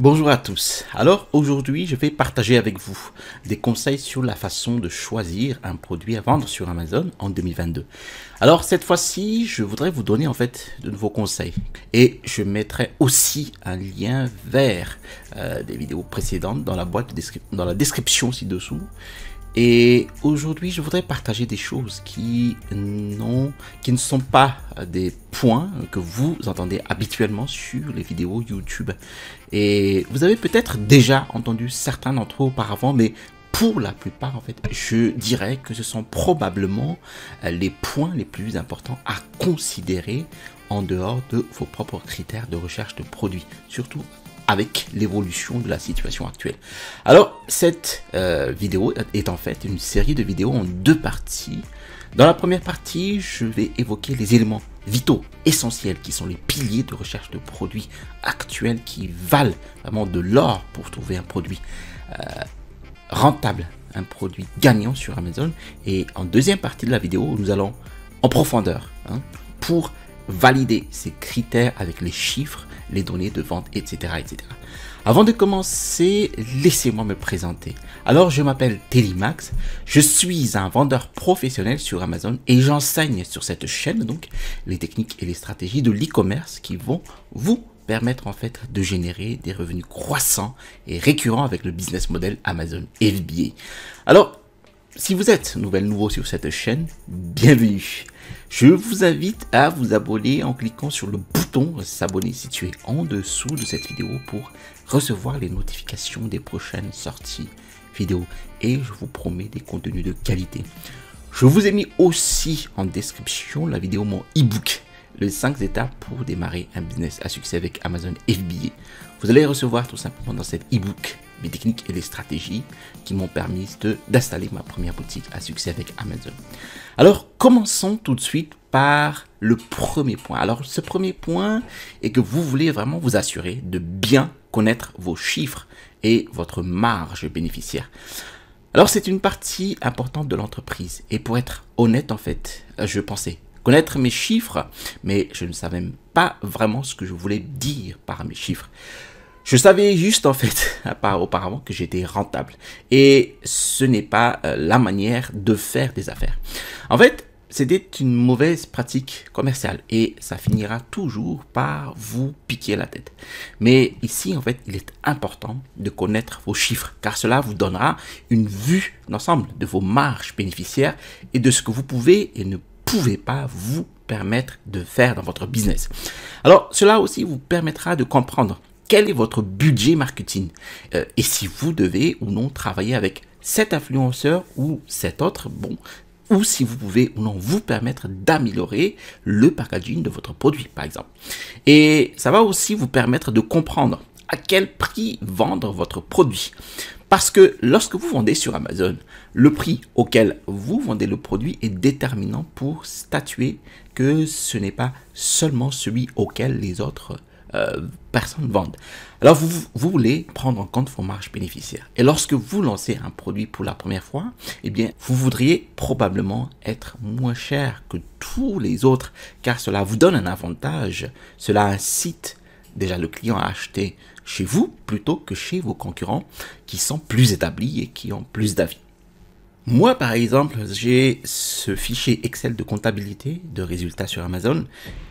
Bonjour à tous. Alors aujourd'hui, je vais partager avec vous des conseils sur la façon de choisir un produit à vendre sur Amazon en 2022. Alors cette fois-ci, je voudrais vous donner en fait de nouveaux conseils et je mettrai aussi un lien vers euh, des vidéos précédentes dans la boîte dans la description ci-dessous et aujourd'hui, je voudrais partager des choses qui, qui ne sont pas euh, des points que vous entendez habituellement sur les vidéos YouTube. Et vous avez peut-être déjà entendu certains d'entre eux auparavant, mais pour la plupart, en fait, je dirais que ce sont probablement euh, les points les plus importants à considérer en dehors de vos propres critères de recherche de produits. Surtout avec l'évolution de la situation actuelle. Alors, cette euh, vidéo est en fait une série de vidéos en deux parties. Dans la première partie, je vais évoquer les éléments vitaux, essentiels, qui sont les piliers de recherche de produits actuels qui valent vraiment de l'or pour trouver un produit euh, rentable, un produit gagnant sur Amazon. Et en deuxième partie de la vidéo, nous allons en profondeur hein, pour valider ces critères avec les chiffres, les données de vente, etc. etc. Avant de commencer, laissez-moi me présenter. Alors, je m'appelle Max, je suis un vendeur professionnel sur Amazon et j'enseigne sur cette chaîne donc les techniques et les stratégies de l'e-commerce qui vont vous permettre en fait de générer des revenus croissants et récurrents avec le business model Amazon FBA. Alors, si vous êtes nouvelle nouveau sur cette chaîne, bienvenue. Je vous invite à vous abonner en cliquant sur le bouton s'abonner situé en dessous de cette vidéo pour recevoir les notifications des prochaines sorties vidéo et je vous promets des contenus de qualité. Je vous ai mis aussi en description la vidéo mon ebook, book les 5 étapes pour démarrer un business à succès avec Amazon FBA. Vous allez recevoir tout simplement dans cet e-book mes techniques et les stratégies qui m'ont permis d'installer ma première boutique à succès avec Amazon. Alors, commençons tout de suite par le premier point. Alors, ce premier point est que vous voulez vraiment vous assurer de bien connaître vos chiffres et votre marge bénéficiaire. Alors, c'est une partie importante de l'entreprise. Et pour être honnête, en fait, je pensais connaître mes chiffres, mais je ne savais pas vraiment ce que je voulais dire par mes chiffres. Je savais juste en fait auparavant que j'étais rentable et ce n'est pas euh, la manière de faire des affaires. En fait, c'était une mauvaise pratique commerciale et ça finira toujours par vous piquer la tête. Mais ici, en fait, il est important de connaître vos chiffres car cela vous donnera une vue d'ensemble de vos marges bénéficiaires et de ce que vous pouvez et ne pouvez pas vous permettre de faire dans votre business. Alors, cela aussi vous permettra de comprendre quel est votre budget marketing euh, et si vous devez ou non travailler avec cet influenceur ou cet autre, bon, ou si vous pouvez ou non vous permettre d'améliorer le packaging de votre produit, par exemple. Et ça va aussi vous permettre de comprendre à quel prix vendre votre produit. Parce que lorsque vous vendez sur Amazon, le prix auquel vous vendez le produit est déterminant pour statuer que ce n'est pas seulement celui auquel les autres euh, personne ne vend. Alors vous, voulez prendre en compte vos marges bénéficiaires. Et lorsque vous lancez un produit pour la première fois, eh bien vous voudriez probablement être moins cher que tous les autres car cela vous donne un avantage, cela incite déjà le client à acheter chez vous plutôt que chez vos concurrents qui sont plus établis et qui ont plus d'avis. Moi, par exemple, j'ai ce fichier Excel de comptabilité de résultats sur Amazon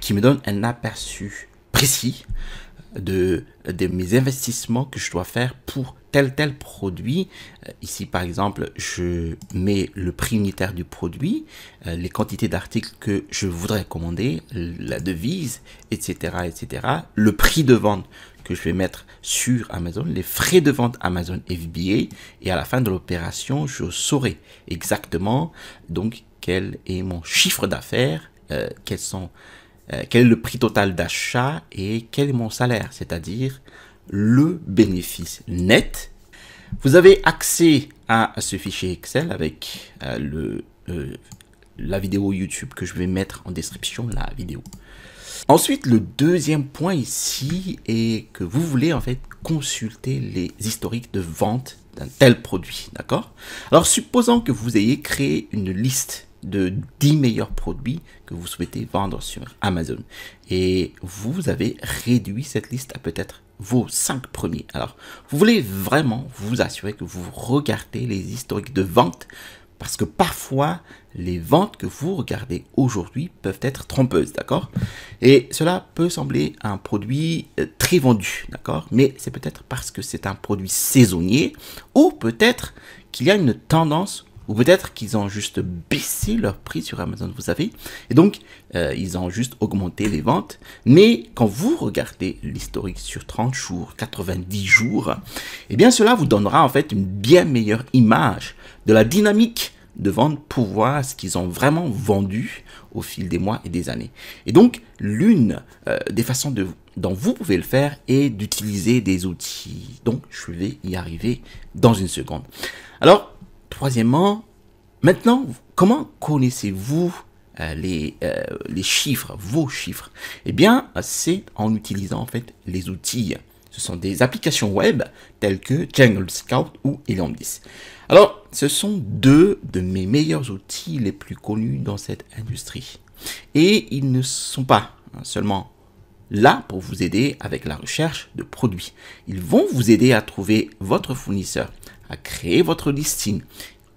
qui me donne un aperçu ici de, mes investissements que je dois faire pour tel tel produit. Euh, ici, par exemple, je mets le prix unitaire du produit, euh, les quantités d'articles que je voudrais commander, la devise, etc., etc. Le prix de vente que je vais mettre sur Amazon, les frais de vente Amazon FBA, et à la fin de l'opération, je saurai exactement donc quel est mon chiffre d'affaires, euh, quels sont euh, quel est le prix total d'achat et quel est mon salaire, c'est-à-dire le bénéfice net. Vous avez accès à ce fichier Excel avec euh, le, euh, la vidéo YouTube que je vais mettre en description de la vidéo. Ensuite, le deuxième point ici est que vous voulez en fait consulter les historiques de vente d'un tel produit, d'accord Alors, supposons que vous ayez créé une liste de 10 meilleurs produits que vous souhaitez vendre sur Amazon. Et vous avez réduit cette liste à peut-être vos 5 premiers. Alors, vous voulez vraiment vous assurer que vous regardez les historiques de vente parce que parfois, les ventes que vous regardez aujourd'hui peuvent être trompeuses, d'accord Et cela peut sembler un produit euh, très vendu, d'accord Mais c'est peut-être parce que c'est un produit saisonnier ou peut-être qu'il y a une tendance ou peut-être qu'ils ont juste baissé leur prix sur Amazon, vous savez. Et donc, euh, ils ont juste augmenté les ventes. Mais quand vous regardez l'historique sur 30 jours, 90 jours, eh bien cela vous donnera en fait une bien meilleure image de la dynamique de vente pour voir ce qu'ils ont vraiment vendu au fil des mois et des années. Et donc, l'une euh, des façons de, dont vous pouvez le faire est d'utiliser des outils. Donc, je vais y arriver dans une seconde. Alors, troisièmement, maintenant, comment connaissez-vous euh, les, euh, les, chiffres, vos chiffres Eh bien, c'est en utilisant en fait les outils. Ce sont des applications web telles que Jungle Scout ou 10. Alors, ce sont deux de mes meilleurs outils les plus connus dans cette industrie. Et ils ne sont pas hein, seulement là pour vous aider avec la recherche de produits. Ils vont vous aider à trouver votre fournisseur créer votre listing.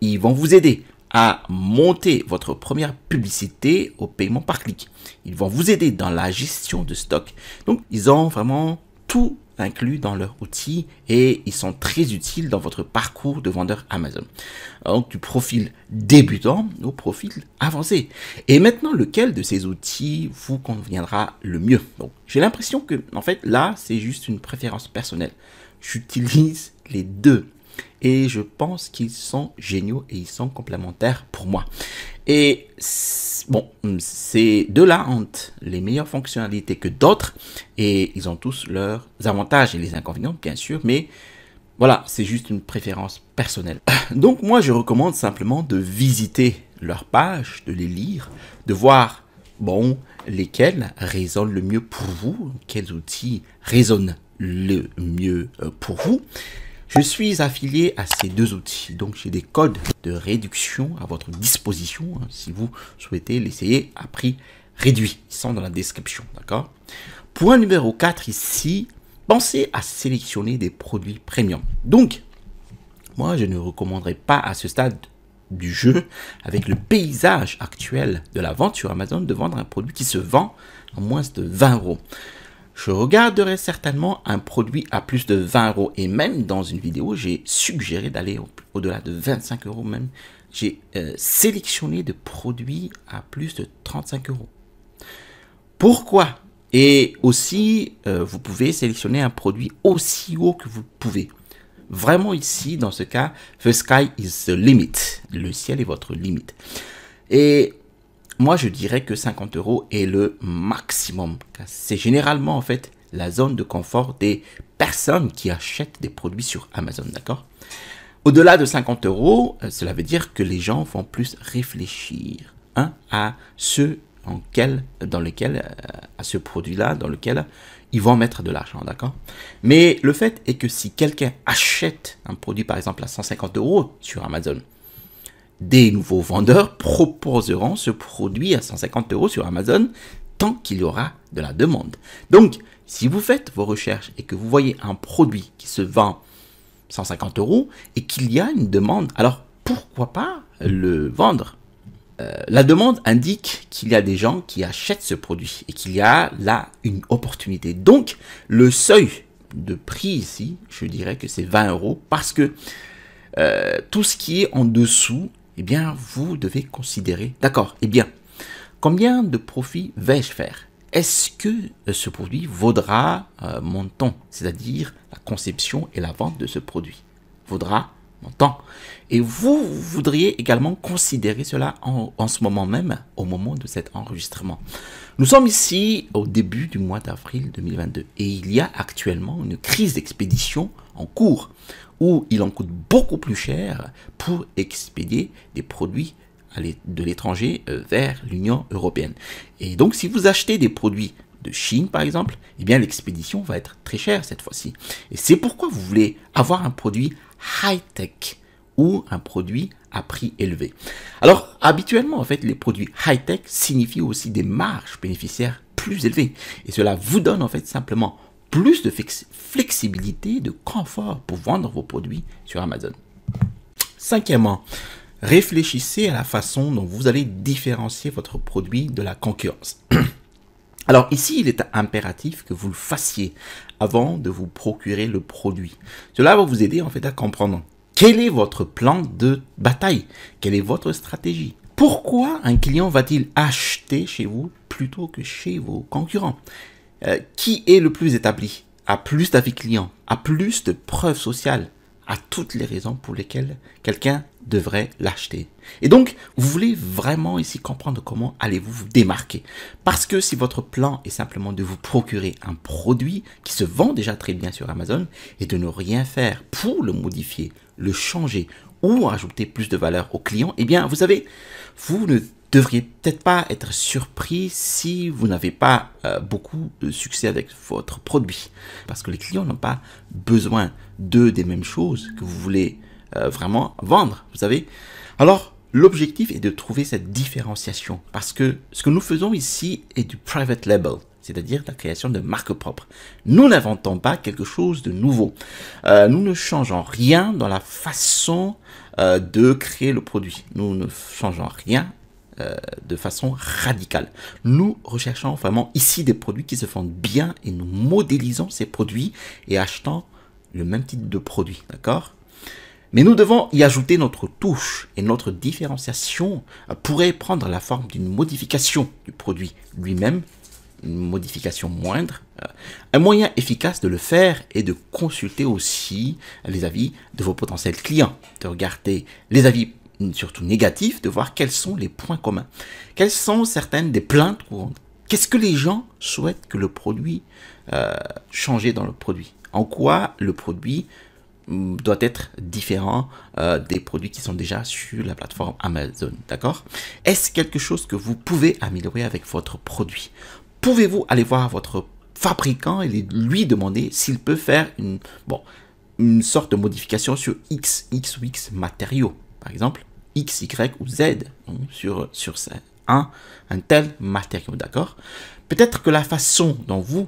Ils vont vous aider à monter votre première publicité au paiement par clic. Ils vont vous aider dans la gestion de stock. Donc, ils ont vraiment tout inclus dans leur outil et ils sont très utiles dans votre parcours de vendeur Amazon. Donc du profil débutant au profil avancé. Et maintenant, lequel de ces outils vous conviendra le mieux Donc j'ai l'impression que en fait là, c'est juste une préférence personnelle. J'utilise les deux et je pense qu'ils sont géniaux et ils sont complémentaires pour moi. Et bon, ces deux-là ont les meilleures fonctionnalités que d'autres et ils ont tous leurs avantages et les inconvénients, bien sûr, mais voilà, c'est juste une préférence personnelle. Donc moi, je recommande simplement de visiter leurs pages, de les lire, de voir, bon, lesquels résonnent le mieux pour vous, quels outils résonnent le mieux euh, pour vous. Je suis affilié à ces deux outils, donc j'ai des codes de réduction à votre disposition hein, si vous souhaitez l'essayer à prix réduit. Ils sont dans la description, d'accord Point numéro 4 ici, pensez à sélectionner des produits premium. Donc, moi, je ne recommanderais pas à ce stade du jeu, avec le paysage actuel de la vente sur Amazon, de vendre un produit qui se vend à moins de 20 euros je regarderai certainement un produit à plus de 20 euros. Et même dans une vidéo, j'ai suggéré d'aller au-delà de 25 euros même. J'ai euh, sélectionné de produits à plus de 35 euros. Pourquoi Et aussi, euh, vous pouvez sélectionner un produit aussi haut que vous pouvez. Vraiment ici, dans ce cas, the sky is the limit. Le ciel est votre limite. Et moi, je dirais que 50 euros est le maximum. C'est généralement, en fait, la zone de confort des personnes qui achètent des produits sur Amazon, d'accord Au-delà de 50 euros, euh, cela veut dire que les gens vont plus réfléchir hein, à ce en quel, dans lequel, euh, à ce produit-là, dans lequel ils vont mettre de l'argent, d'accord Mais le fait est que si quelqu'un achète un produit, par exemple, à 150 euros sur Amazon, des nouveaux vendeurs proposeront ce produit à 150 euros sur Amazon tant qu'il y aura de la demande. Donc, si vous faites vos recherches et que vous voyez un produit qui se vend 150 euros et qu'il y a une demande, alors pourquoi pas le vendre euh, la demande indique qu'il y a des gens qui achètent ce produit et qu'il y a là une opportunité. Donc, le seuil de prix ici, je dirais que c'est 20 euros parce que euh, tout ce qui est en dessous eh bien, vous devez considérer, d'accord, eh bien, combien de profit vais-je faire Est-ce que euh, ce produit vaudra euh, mon temps C'est-à-dire la conception et la vente de ce produit vaudra mon temps. Et vous, voudriez également considérer cela en, ce moment même, au moment de cet enregistrement. Nous sommes ici au début du mois d'avril 2022 et il y a actuellement une crise d'expédition en cours où il en coûte beaucoup plus cher pour expédier des produits de l'étranger euh, vers l'Union européenne. Et donc si vous achetez des produits de Chine par exemple, eh bien l'expédition va être très chère cette fois-ci. Et c'est pourquoi vous voulez avoir un produit high-tech ou un produit à prix élevé. Alors habituellement en fait les produits high-tech signifient aussi des marges bénéficiaires plus élevées et cela vous donne en fait simplement plus de flexibilité, de confort pour vendre vos produits sur Amazon. Cinquièmement, réfléchissez à la façon dont vous allez différencier votre produit de la concurrence. Alors ici, il est impératif que vous le fassiez avant de vous procurer le produit. Cela va vous aider en fait à comprendre quel est votre plan de bataille, quelle est votre stratégie. Pourquoi un client va-t-il acheter chez vous plutôt que chez vos concurrents euh, qui est le plus établi a plus d'avis clients, a plus de preuves sociales, a toutes les raisons pour lesquelles quelqu'un devrait l'acheter. Et donc, vous voulez vraiment ici comprendre comment allez-vous vous démarquer. Parce que si votre plan est simplement de vous procurer un produit qui se vend déjà très bien sur Amazon et de ne rien faire pour le modifier, le changer ou ajouter plus de valeur au client, et eh bien, vous savez, vous ne devriez peut-être pas être surpris si vous n'avez pas euh, beaucoup de succès avec votre produit. Parce que les clients n'ont pas besoin de des mêmes choses que vous voulez euh, vraiment vendre, vous savez. Alors, l'objectif est de trouver cette différenciation. Parce que ce que nous faisons ici est du private label c'est-à-dire la création de marques propres. Nous n'inventons pas quelque chose de nouveau. Euh, nous ne changeons rien dans la façon euh, de créer le produit. Nous ne changeons rien euh, de façon radicale. Nous recherchons vraiment ici des produits qui se font bien et nous modélisons ces produits et achetons le même type de produit, d'accord mais nous devons y ajouter notre touche et notre différenciation pourrait prendre la forme d'une modification du produit lui-même modification moindre. Euh, un moyen efficace de le faire est de consulter aussi les avis de vos potentiels clients, de regarder les avis surtout négatifs, de voir quels sont les points communs, quelles sont certaines des plaintes courantes, qu'est-ce que les gens souhaitent que le produit euh, dans le produit, en quoi le produit hum, doit être différent euh, des produits qui sont déjà sur la plateforme Amazon, d'accord Est-ce quelque chose que vous pouvez améliorer avec votre produit pouvez-vous aller voir votre fabricant et lui demander s'il peut faire une, une sorte de modification sur X, X ou X matériaux, par exemple X, Y ou Z hein, sur, un, un tel matériau, d'accord Peut-être que la façon dont vous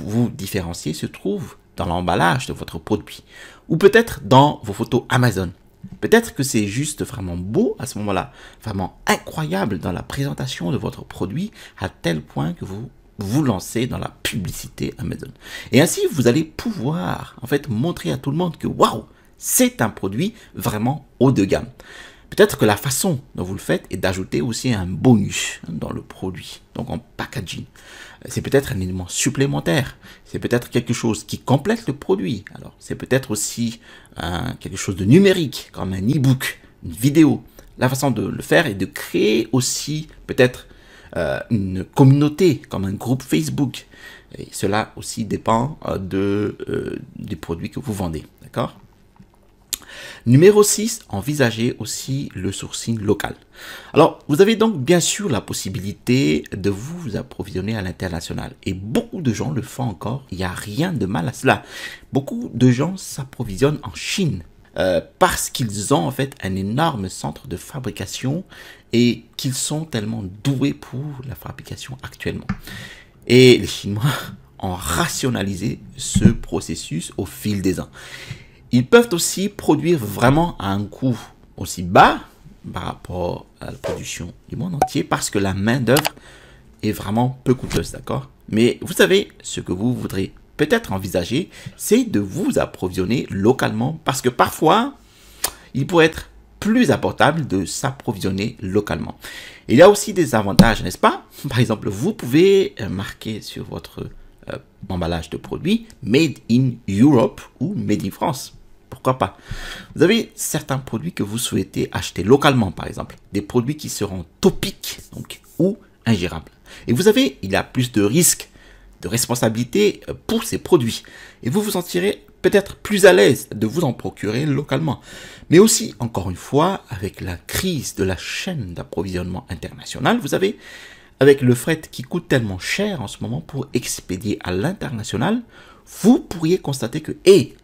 vous différenciez se trouve dans l'emballage de votre produit ou peut-être dans vos photos Amazon. Peut-être que c'est juste vraiment beau à ce moment-là, vraiment incroyable dans la présentation de votre produit à tel point que vous vous lancez dans la publicité Amazon. Et ainsi, vous allez pouvoir en fait montrer à tout le monde que waouh, c'est un produit vraiment haut de gamme. Peut-être que la façon dont vous le faites est d'ajouter aussi un bonus dans le produit, donc en packaging c'est peut-être un élément supplémentaire, c'est peut-être quelque chose qui complète le produit. Alors, c'est peut-être aussi quelque chose de numérique, comme un e-book, une vidéo. La façon de le faire est de créer aussi peut-être euh, une communauté, comme un groupe Facebook. Et cela aussi dépend euh, de, euh, des produits que vous vendez. D'accord Numéro 6, envisagez aussi le sourcing local. Alors, vous avez donc bien sûr la possibilité de vous approvisionner à l'international. Et beaucoup de gens le font encore. Il n'y a rien de mal à cela. Beaucoup de gens s'approvisionnent en Chine. Euh, parce qu'ils ont en fait un énorme centre de fabrication et qu'ils sont tellement doués pour la fabrication actuellement. Et les Chinois ont rationalisé ce processus au fil des ans ils peuvent aussi produire vraiment à un coût aussi bas par rapport à la production du monde entier parce que la main-d'œuvre est vraiment peu coûteuse, d'accord Mais vous savez, ce que vous voudrez peut-être envisager, c'est de vous approvisionner localement parce que parfois, il pourrait être plus abordable de s'approvisionner localement. Il y a aussi des avantages, n'est-ce pas Par exemple, vous pouvez euh, marquer sur votre euh, emballage de produits Made in Europe ou Made in France. Pourquoi pas Vous avez certains produits que vous souhaitez acheter localement, par exemple. Des produits qui seront topiques donc, ou ingérables. Et vous avez, il y a plus de risques, de responsabilités euh, pour ces produits. Et vous vous sentirez peut-être plus à l'aise de vous en procurer localement. Mais aussi, encore une fois, avec la crise de la chaîne d'approvisionnement internationale, vous avez avec le fret qui coûte tellement cher en ce moment pour expédier à l'international, vous pourriez constater que, et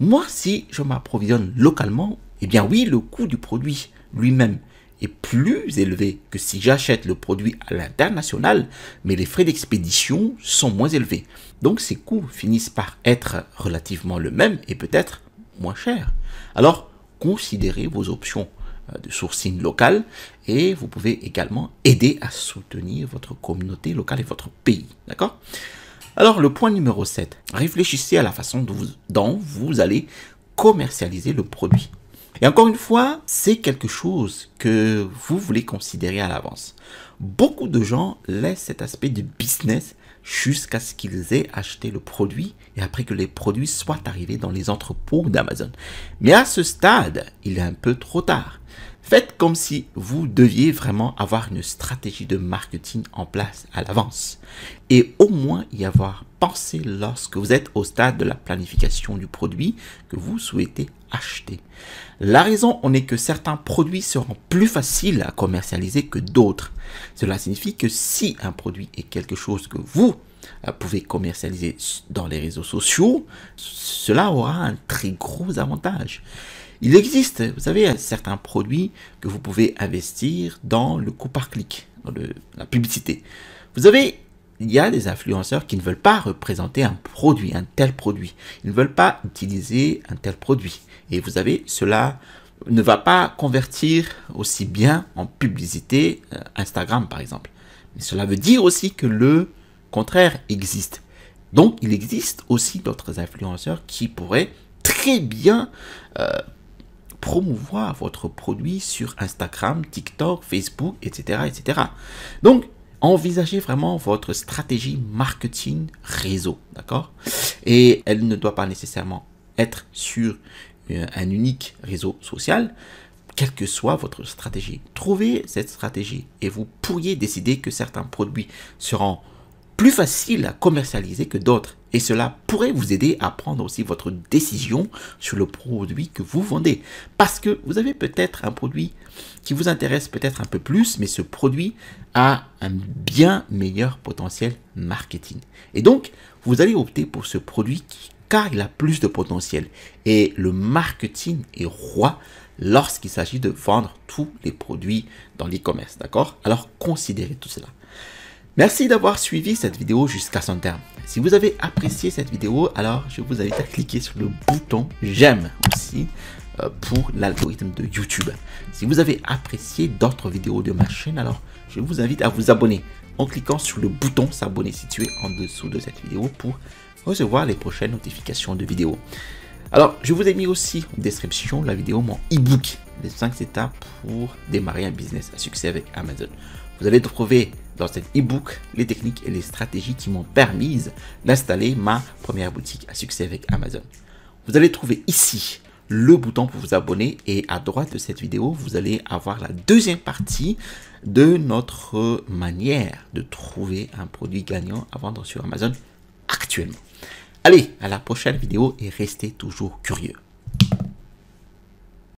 moi, si je m'approvisionne localement, eh bien oui, le coût du produit lui-même est plus élevé que si j'achète le produit à l'international, mais les frais d'expédition sont moins élevés. Donc ces coûts finissent par être relativement le même et peut-être moins cher. Alors, considérez vos options euh, de sourcing locale et vous pouvez également aider à soutenir votre communauté locale et votre pays. D'accord alors le point numéro 7, réfléchissez à la façon dont vous, dont vous allez commercialiser le produit. Et encore une fois, c'est quelque chose que vous voulez considérer à l'avance. Beaucoup de gens laissent cet aspect du business jusqu'à ce qu'ils aient acheté le produit et après que les produits soient arrivés dans les entrepôts d'Amazon. Mais à ce stade, il est un peu trop tard. Faites comme si vous deviez vraiment avoir une stratégie de marketing en place à l'avance et au moins y avoir pensé lorsque vous êtes au stade de la planification du produit que vous souhaitez acheter. La raison en est que certains produits seront plus faciles à commercialiser que d'autres. Cela signifie que si un produit est quelque chose que vous euh, pouvez commercialiser dans les réseaux sociaux, cela aura un très gros avantage. Il existe, vous savez, certains produits que vous pouvez investir dans le coup par clic, dans la publicité. Vous avez il y a des influenceurs qui ne veulent pas représenter un produit, un tel produit. Ils ne veulent pas utiliser un tel produit. Et vous avez cela ne va pas convertir aussi bien en publicité euh, Instagram par exemple. Mais cela veut dire aussi que le contraire existe. Donc il existe aussi d'autres influenceurs qui pourraient très bien euh, promouvoir votre produit sur Instagram, TikTok, Facebook, etc., etc. Donc envisagez vraiment votre stratégie marketing réseau, d'accord Et elle ne doit pas nécessairement être sur euh, un unique réseau social, quelle que soit votre stratégie. Trouvez cette stratégie et vous pourriez décider que certains produits seront plus facile à commercialiser que d'autres. Et cela pourrait vous aider à prendre aussi votre décision sur le produit que vous vendez. Parce que vous avez peut-être un produit qui vous intéresse peut-être un peu plus, mais ce produit a un bien meilleur potentiel marketing. Et donc, vous allez opter pour ce produit car il a plus de potentiel. Et le marketing est roi lorsqu'il s'agit de vendre tous les produits dans l'e-commerce, d'accord Alors considérez tout cela. Merci d'avoir suivi cette vidéo jusqu'à son terme. Si vous avez apprécié cette vidéo, alors je vous invite à cliquer sur le bouton j'aime aussi euh, pour l'algorithme de YouTube. Si vous avez apprécié d'autres vidéos de ma chaîne, alors je vous invite à vous abonner en cliquant sur le bouton s'abonner situé en dessous de cette vidéo pour recevoir les prochaines notifications de vidéos. Alors, je vous ai mis aussi en description la vidéo mon e-book, les 5 étapes pour démarrer un business à succès avec Amazon. Vous allez trouver dans cet e-book les techniques et les stratégies qui m'ont permis d'installer ma première boutique à succès avec Amazon. Vous allez trouver ici le bouton pour vous abonner et à droite de cette vidéo, vous allez avoir la deuxième partie de notre manière de trouver un produit gagnant à vendre sur Amazon actuellement. Allez, à la prochaine vidéo et restez toujours curieux.